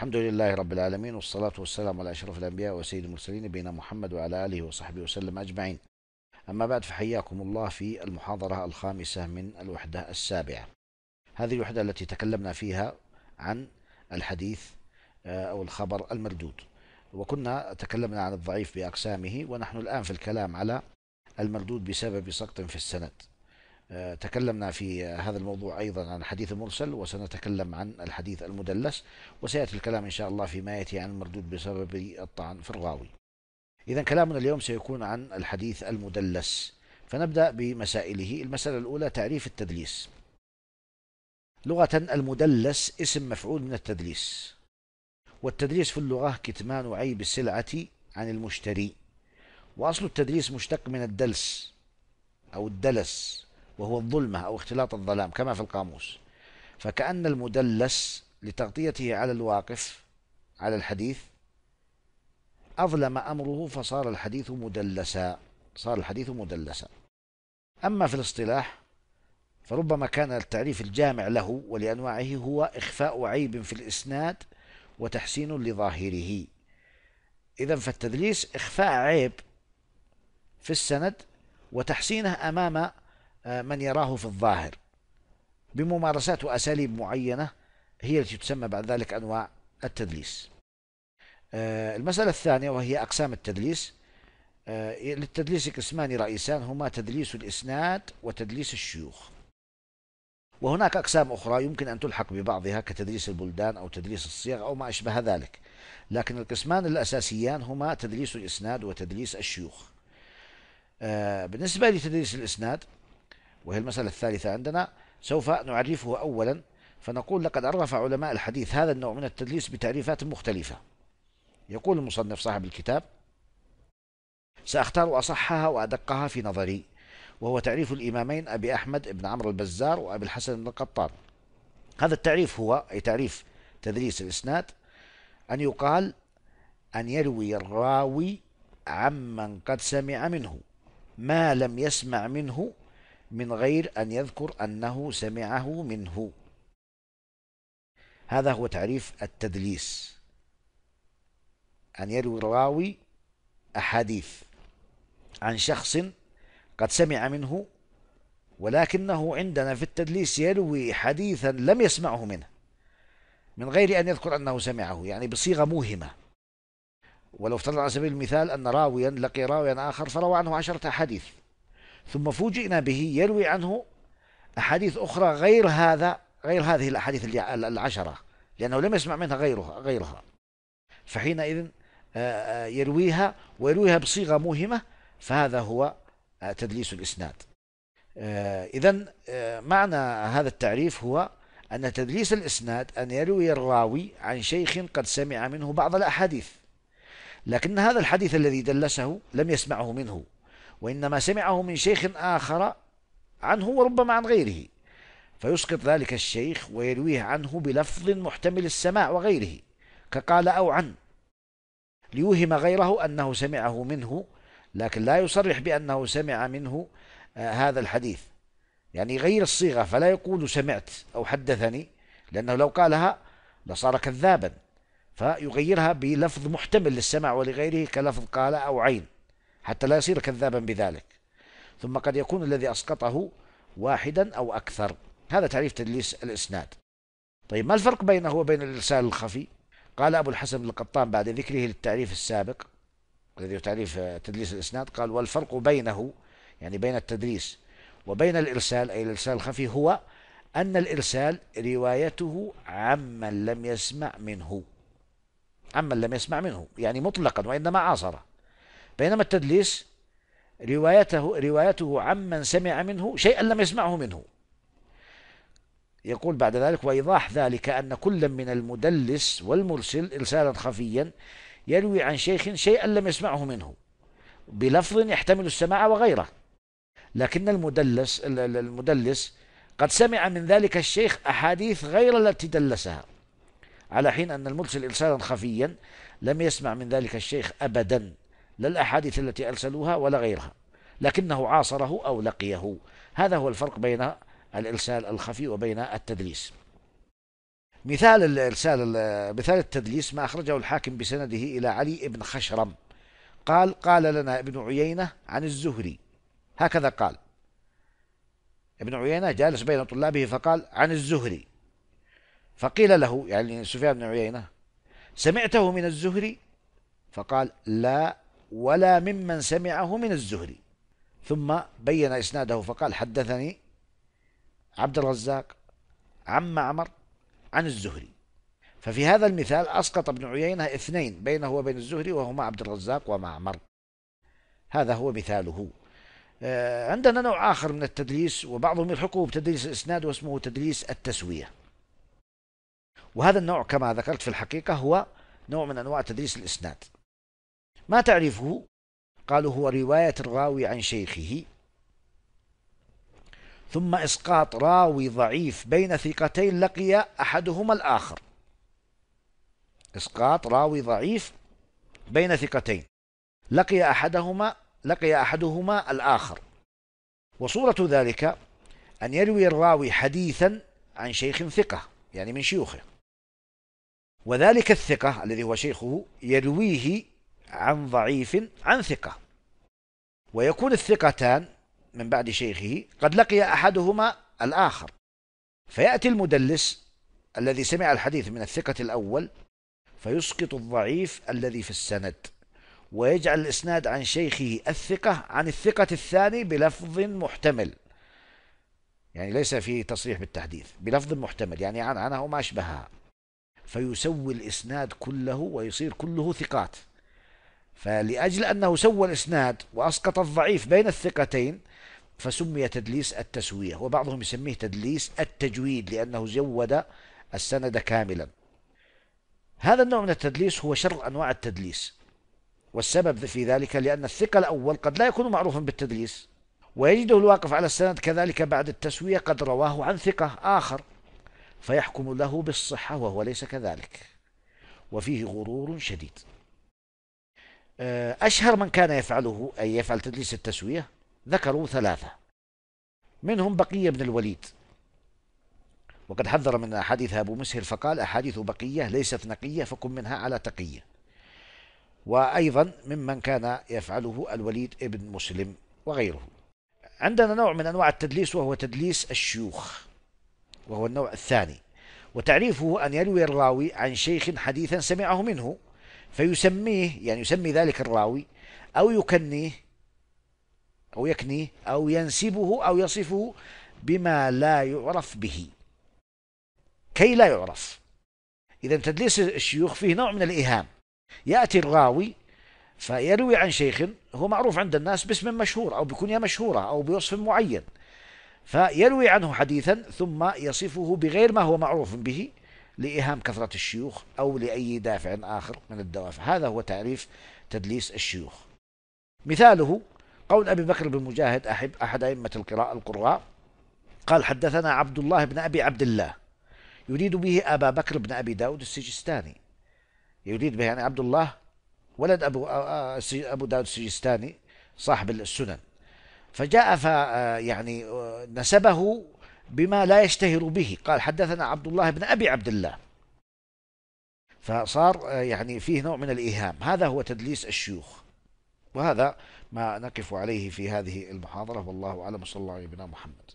الحمد لله رب العالمين والصلاة والسلام على أشرف الأنبياء وسيد المرسلين بين محمد وعلى آله وصحبه وسلم أجمعين أما بعد فحياكم الله في المحاضرة الخامسة من الوحدة السابعة هذه الوحدة التي تكلمنا فيها عن الحديث آه، أو الخبر المردود وكنا تكلمنا عن الضعيف بأقسامه ونحن الآن في الكلام على المردود بسبب سقط في السند آه، تكلمنا في هذا الموضوع أيضا عن الحديث المرسل وسنتكلم عن الحديث المدلس وسيأتي الكلام إن شاء الله فيما يأتي عن المردود بسبب الطعن في الراوي إذا كلامنا اليوم سيكون عن الحديث المدلس فنبدأ بمسائله المسألة الأولى تعريف التدليس لغة المدلس اسم مفعول من التدليس والتدليس في اللغة كتمان عيب السلعة عن المشتري وأصل التدليس مشتق من الدلس أو الدلس وهو الظلمة أو اختلاط الظلام كما في القاموس فكأن المدلس لتغطيته على الواقف على الحديث أظلم أمره فصار الحديث مدلسا صار الحديث مدلسا أما في الاصطلاح فربما كان التعريف الجامع له ولأنواعه هو إخفاء عيب في الإسناد وتحسين لظاهره إذا فالتدليس إخفاء عيب في السند وتحسينه أمام آه، من يراه في الظاهر بممارسات وأساليب معينة هي التي تسمى بعد ذلك أنواع التدليس آه، المسألة الثانية وهي أقسام التدليس آه، للتدليس قسمان رئيسان هما تدليس الإسناد وتدليس الشيوخ وهناك أقسام أخرى يمكن أن تلحق ببعضها كتدليس البلدان أو تدليس الصيغ أو ما أشبه ذلك لكن القسمان الأساسيان هما تدليس الإسناد وتدليس الشيوخ بالنسبة لتدليس الإسناد وهي المسألة الثالثة عندنا سوف نعرفه أولا فنقول لقد عرف علماء الحديث هذا النوع من التدليس بتعريفات مختلفة يقول المصنف صاحب الكتاب سأختار أصحها وأدقها في نظري وهو تعريف الإمامين أبي أحمد بن عمرو البزار وأبي الحسن بن القطان هذا التعريف هو أي تعريف تدليس الإسناد أن يقال أن يروي الراوي عمن قد سمع منه ما لم يسمع منه من غير أن يذكر أنه سمعه منه هذا هو تعريف التدليس أن يروي الراوي أحاديث عن شخص قد سمع منه ولكنه عندنا في التدليس يروي حديثا لم يسمعه منه من غير أن يذكر أنه سمعه يعني بصيغة موهمة ولو افترض على سبيل المثال أن راويا لقي راويا آخر فروى عنه عشرة أحاديث ثم فوجئنا به يروي عنه أحاديث أخرى غير هذا غير هذه الأحاديث العشرة لأنه لم يسمع منها غيرها غيرها فحينئذ آه، آه، يرويها ويرويها بصيغة موهمة فهذا هو آه، تدليس الإسناد إذا معنى هذا التعريف هو أن تدليس الإسناد أن يروي الراوي عن شيخ قد سمع منه بعض الأحاديث لكن هذا الحديث الذي دلسه لم يسمعه منه وإنما سمعه من شيخ آخر عنه وربما عن غيره فيسقط ذلك الشيخ ويرويه عنه بلفظ محتمل السماع وغيره كقال أو عن ليوهم غيره أنه سمعه منه لكن لا يصرح بأنه سمع منه آه، هذا الحديث يعني غير الصيغة فلا يقول سمعت أو حدثني لأنه لو قالها لصار كذابا فيغيرها بلفظ محتمل للسمع ولغيره كلفظ قال أو عين حتى لا يصير كذابا بذلك ثم قد يكون الذي أسقطه واحدا أو أكثر هذا تعريف تدليس الإسناد طيب ما الفرق بينه وبين الإرسال الخفي قال أبو الحسن القطان بعد ذكره للتعريف السابق الذي هو تعريف تدليس الإسناد قال والفرق بينه يعني بين التدليس وبين الإرسال أي الإرسال الخفي هو أن الإرسال روايته عمن لم يسمع منه عمن لم يسمع منه يعني مطلقا وإنما عاصره بينما التدليس روايته روايته عمن سمع منه شيئا لم يسمعه منه يقول بعد ذلك وإيضاح ذلك أن كل من المدلس والمرسل إرسالا خفيا يروي عن شيخ شيئا لم يسمعه منه بلفظ يحتمل السماع وغيره لكن المدلس المدلس قد سمع من ذلك الشيخ أحاديث غير التي دلسها على حين أن المرسل إرسالا خفيا لم يسمع من ذلك الشيخ أبدا لا الأحاديث التي أرسلوها ولا غيرها لكنه عاصره أو لقيه هذا هو الفرق بين الإرسال الخفي وبين التدليس مثال الإرسال مثال التدليس ما أخرجه الحاكم بسنده إلى علي بن خشرم قال قال لنا ابن عيينة عن الزهري هكذا قال ابن عيينة جالس بين طلابه فقال عن الزهري فقيل له يعني سفيان بن عيينة سمعته من الزهري فقال لا ولا ممن سمعه من الزهري ثم بين إسناده فقال حدثني عبد الرزاق عم معمر عن الزهري ففي هذا المثال أسقط ابن عيينة اثنين بينه وبين الزهري وهما عبد الرزاق ومعمر هذا هو مثاله آه، عندنا نوع آخر من التدليس وبعضهم يلحقه بتدليس الإسناد واسمه تدليس التسوية وهذا النوع كما ذكرت في الحقيقة هو نوع من أنواع تدليس الإسناد ما تعرفه قالوا هو رواية الراوي عن شيخه ثم إسقاط راوي ضعيف بين ثقتين لقي أحدهما الآخر إسقاط راوي ضعيف بين ثقتين لقي أحدهما لقي أحدهما الآخر وصورة ذلك أن يروي الراوي حديثا عن شيخ ثقة يعني من شيوخه وذلك الثقة الذي هو شيخه يرويه عن ضعيف عن ثقة ويكون الثقتان من بعد شيخه قد لقي أحدهما الآخر فيأتي المدلس الذي سمع الحديث من الثقة الأول فيسقط الضعيف الذي في السند ويجعل الإسناد عن شيخه الثقة عن الثقة الثاني بلفظ محتمل يعني ليس في تصريح بالتحديث بلفظ محتمل يعني عن عنه ما أشبهها فيسوي الإسناد كله ويصير كله ثقات فلأجل أنه سوى الإسناد وأسقط الضعيف بين الثقتين فسمي تدليس التسوية وبعضهم يسميه تدليس التجويد لأنه زود السند كاملا هذا النوع من التدليس هو شر أنواع التدليس والسبب في ذلك لأن الثقة الأول قد لا يكون معروفا بالتدليس ويجده الواقف على السند كذلك بعد التسوية قد رواه عن ثقة آخر فيحكم له بالصحة وهو ليس كذلك وفيه غرور شديد آه، أشهر من كان يفعله أي يفعل تدليس التسوية ذكروا ثلاثة منهم بقية بن الوليد وقد حذر من أحاديث أبو مسهر فقال أحاديث بقية ليست نقية فكن منها على تقية وأيضا ممن كان يفعله الوليد ابن مسلم وغيره عندنا نوع من أنواع التدليس وهو تدليس الشيوخ وهو النوع الثاني وتعريفه أن يروي الراوي عن شيخ حديثا سمعه منه فيسميه يعني يسمي ذلك الراوي أو يكنيه أو يكنيه أو ينسبه أو يصفه بما لا يعرف به كي لا يعرف إذا تدليس الشيوخ فيه نوع من الإيهام يأتي الراوي فيروي عن شيخ هو معروف عند الناس باسم مشهور أو بكنية مشهورة أو بوصف معين فيروي عنه حديثا ثم يصفه بغير ما هو معروف به لإيهام كثرة الشيوخ أو لأي دافع آخر من الدوافع هذا هو تعريف تدليس الشيوخ مثاله قول أبي بكر بن مجاهد أحب أحد أئمة القراء القراء قال حدثنا عبد الله بن أبي عبد الله يريد به أبا بكر بن أبي داود السجستاني يريد به يعني عبد الله ولد أبو, آه، آه، أبو داود السجستاني صاحب السنن فجاء ف آه، يعني نسبه بما لا يشتهر به قال حدثنا عبد الله بن أبي عبد الله فصار آه، يعني فيه نوع من الإيهام هذا هو تدليس الشيوخ وهذا ما نقف عليه في هذه المحاضرة والله أعلم صلى الله عليه وسلم محمد